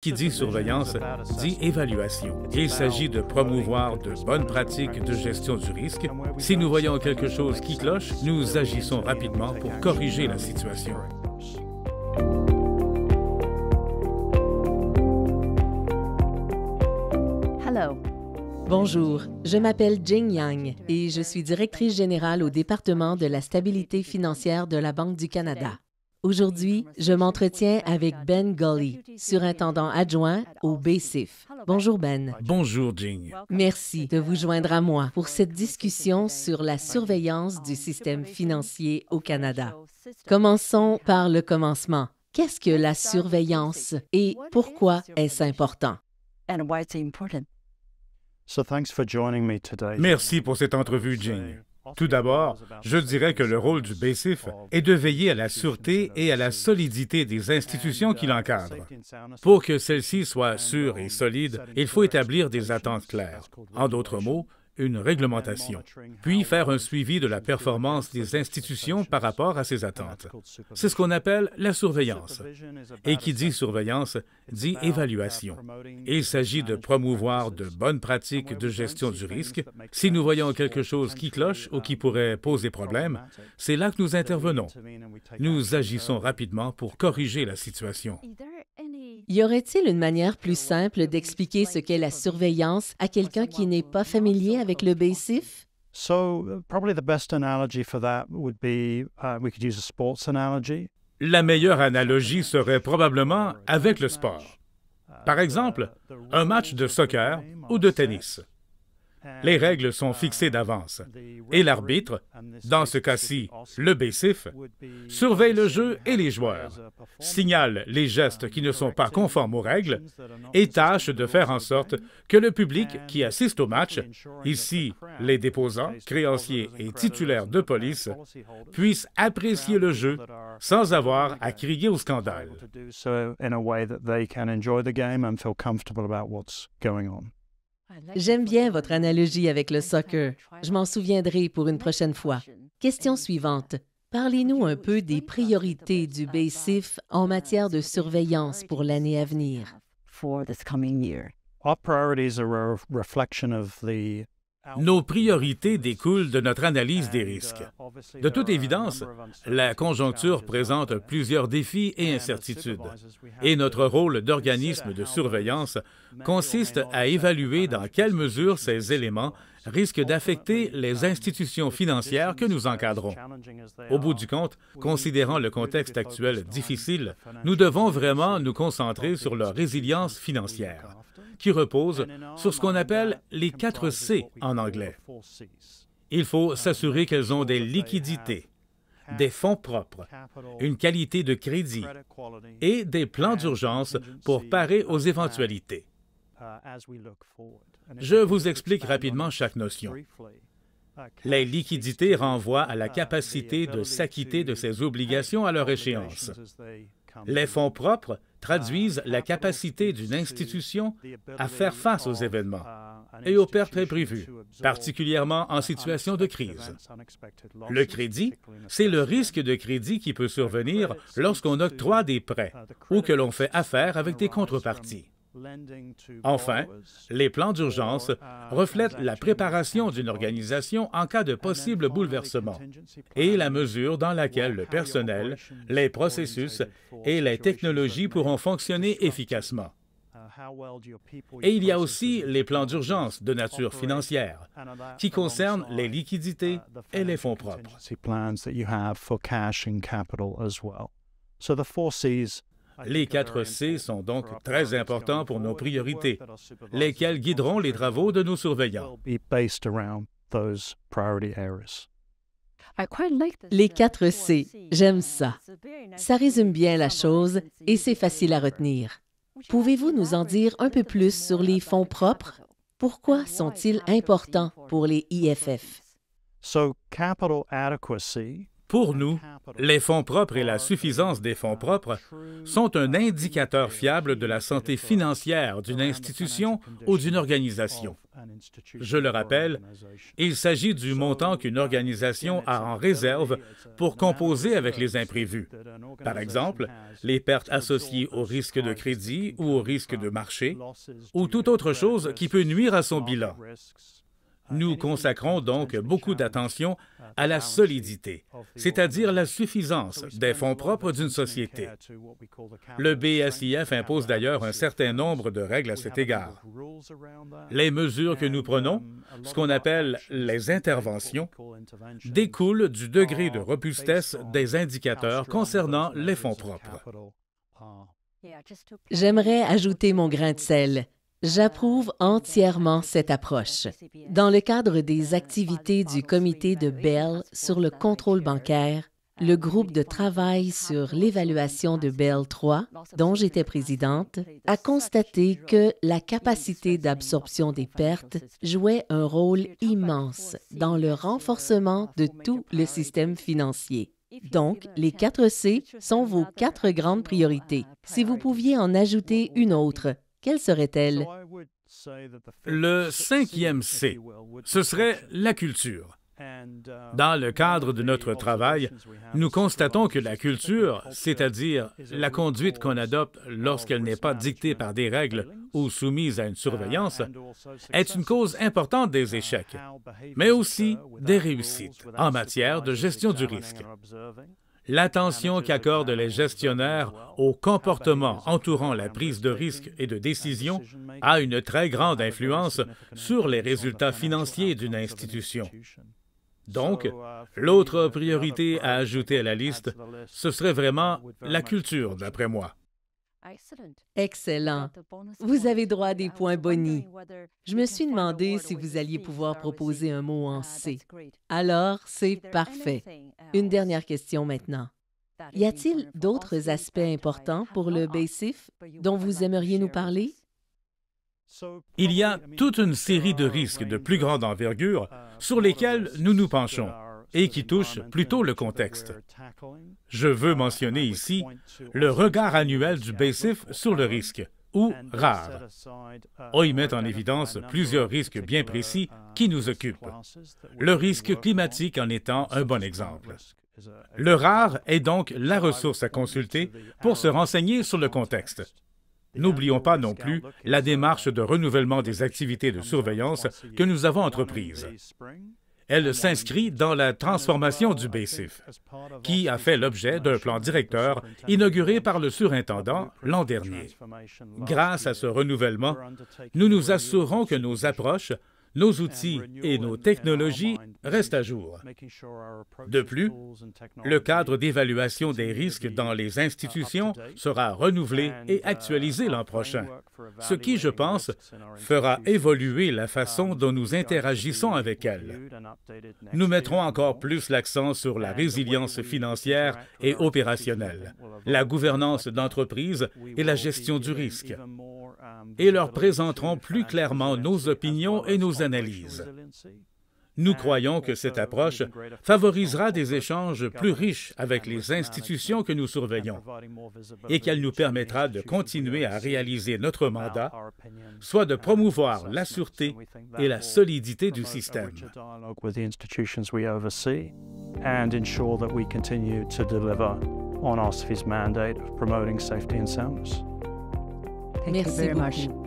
Qui dit surveillance dit évaluation. Il s'agit de promouvoir de bonnes pratiques de gestion du risque. Si nous voyons quelque chose qui cloche, nous agissons rapidement pour corriger la situation. Bonjour, je m'appelle Jing Yang et je suis directrice générale au département de la stabilité financière de la Banque du Canada. Aujourd'hui, je m'entretiens avec Ben Gully, surintendant adjoint au BCIF. Bonjour Ben. Bonjour Jing. Merci de vous joindre à moi pour cette discussion sur la surveillance du système financier au Canada. Commençons par le commencement. Qu'est-ce que la surveillance et pourquoi est-ce important? Merci pour cette entrevue, Jing. Tout d'abord, je dirais que le rôle du BASIF est de veiller à la sûreté et à la solidité des institutions qui l'encadrent. Uh, Pour que celles-ci soient uh, sûres et solides, il faut établir des attentes claires. En d'autres mots, une réglementation, puis faire un suivi de la performance des institutions par rapport à ces attentes. C'est ce qu'on appelle la surveillance. Et qui dit surveillance dit évaluation. il s'agit de promouvoir de bonnes pratiques de gestion du risque. Si nous voyons quelque chose qui cloche ou qui pourrait poser problème, c'est là que nous intervenons. Nous agissons rapidement pour corriger la situation. Y aurait-il une manière plus simple d'expliquer ce qu'est la surveillance à quelqu'un qui n'est pas familier avec le BSIF? Uh, la meilleure analogie serait probablement avec le sport. Par exemple, un match de soccer ou de tennis les règles sont fixées d'avance et l'arbitre, dans ce cas-ci le BCIF, surveille le jeu et les joueurs, signale les gestes qui ne sont pas conformes aux règles et tâche de faire en sorte que le public qui assiste au match, ici les déposants, créanciers et titulaires de police, puisse apprécier le jeu sans avoir à crier au scandale. J'aime bien votre analogie avec le soccer. Je m'en souviendrai pour une prochaine fois. Question suivante. Parlez-nous un peu des priorités du BASIF en matière de surveillance pour l'année à venir. Nos priorités découlent de notre analyse des uh, risques. De toute évidence, la conjoncture présente uh, plusieurs défis et incertitudes, et notre rôle d'organisme de surveillance consiste à évaluer dans quelle mesure ces éléments risquent d'affecter les institutions financières que nous encadrons. Au bout du compte, considérant le contexte actuel difficile, nous devons vraiment nous concentrer sur leur résilience financière qui repose sur ce qu'on appelle les 4 C en anglais. Il faut s'assurer qu'elles ont des liquidités, des fonds propres, une qualité de crédit et des plans d'urgence pour parer aux éventualités. Uh, Je vous explique rapidement chaque notion. Uh, les liquidités renvoient à la uh, capacité de s'acquitter de ses obligations à leur échéance. Les fonds propres traduisent ah, la capacité d'une institution à faire face aux événements et aux pertes imprévues, particulièrement en situation de crise. Le crédit, c'est le risque de crédit qui peut survenir lorsqu'on octroie des prêts ou uh, que l'on fait affaire avec des contreparties. Enfin, les plans d'urgence reflètent la préparation d'une organisation en cas de possible bouleversement et la mesure dans laquelle le personnel, les processus et les technologies pourront fonctionner efficacement. Uh, et il y a aussi les plans d'urgence de nature financière qui concernent les liquidités uh, et les fonds propres. Les 4 C sont donc très importants pour nos priorités, lesquelles guideront les travaux de nos surveillants. Les 4 C, j'aime ça. Ça résume bien la chose et c'est facile à retenir. Pouvez-vous nous en dire un peu plus sur les fonds propres? Pourquoi sont-ils importants pour les IFF? Pour nous, les fonds propres et la suffisance des fonds propres sont un indicateur fiable de la santé financière d'une institution ou d'une organisation. Je le rappelle, il s'agit du montant qu'une organisation a en réserve pour composer avec les imprévus. Par exemple, les pertes associées au risque de crédit ou au risque de marché, ou toute autre chose qui peut nuire à son bilan. Nous consacrons donc beaucoup d'attention à la solidité, c'est-à-dire la suffisance des fonds propres d'une société. Le BSIF impose d'ailleurs un certain nombre de règles à cet égard. Les mesures que nous prenons, ce qu'on appelle les interventions, découlent du degré de robustesse des indicateurs concernant les fonds propres. J'aimerais ajouter mon grain de sel. J'approuve entièrement cette approche. Dans le cadre des activités du comité de Bell sur le contrôle bancaire, le groupe de travail sur l'évaluation de Bell III, dont j'étais présidente, a constaté que la capacité d'absorption des pertes jouait un rôle immense dans le renforcement de tout le système financier. Donc, les 4 C sont vos quatre grandes priorités. Si vous pouviez en ajouter une autre, quelle serait-elle? Le cinquième C, ce serait la culture. Uh, Dans le cadre de notre travail, nous constatons que la culture, c'est-à-dire la conduite qu'on adopte lorsqu'elle n'est pas dictée par des règles ou soumise à une uh, surveillance, est une cause importante des uh, échecs, mais aussi des réussites en matière de gestion du risque. L'attention qu'accordent les gestionnaires au comportement entourant la prise de risque et de décision a une très grande influence sur les résultats financiers d'une institution. Donc, uh, l'autre priorité à ajouter à la liste, ce serait vraiment la culture, d'après moi. Excellent. Vous avez droit à des points bonus. Je me suis demandé si vous alliez pouvoir proposer un mot en ah, C. Alors, c'est parfait. Une dernière question maintenant. Y a-t-il d'autres aspects importants pour le BASIF dont vous aimeriez nous parler? Il y a toute une série de risques de plus grande envergure sur lesquels nous nous penchons et qui touche plutôt le contexte. Je veux mentionner ici le regard annuel du BASIF sur le risque, ou RARE. y met en évidence plusieurs risques bien précis qui nous occupent. Le risque climatique en étant un bon exemple. Le RARE est donc la ressource à consulter pour se renseigner sur le contexte. N'oublions pas non plus la démarche de renouvellement des activités de surveillance que nous avons entreprise. Elle s'inscrit dans la transformation du BASIF, qui a fait l'objet d'un plan directeur inauguré par le surintendant l'an dernier. Grâce à ce renouvellement, nous nous assurons que nos approches nos outils et nos technologies restent à jour. De plus, le cadre d'évaluation des risques dans les institutions sera renouvelé et actualisé l'an prochain, ce qui, je pense, fera évoluer la façon dont nous interagissons avec elles. Nous mettrons encore plus l'accent sur la résilience financière et opérationnelle, la gouvernance d'entreprise et la gestion du risque. Um, et leur présenteront plus um, clairement nos opinions et nos analyses. Nous croyons que cette uh, approche favorisera des échanges plus riches avec les institutions que nous surveillons et qu'elle nous permettra de continuer à réaliser notre mandat, soit de promouvoir la sûreté et la solidité du système. Merci beaucoup.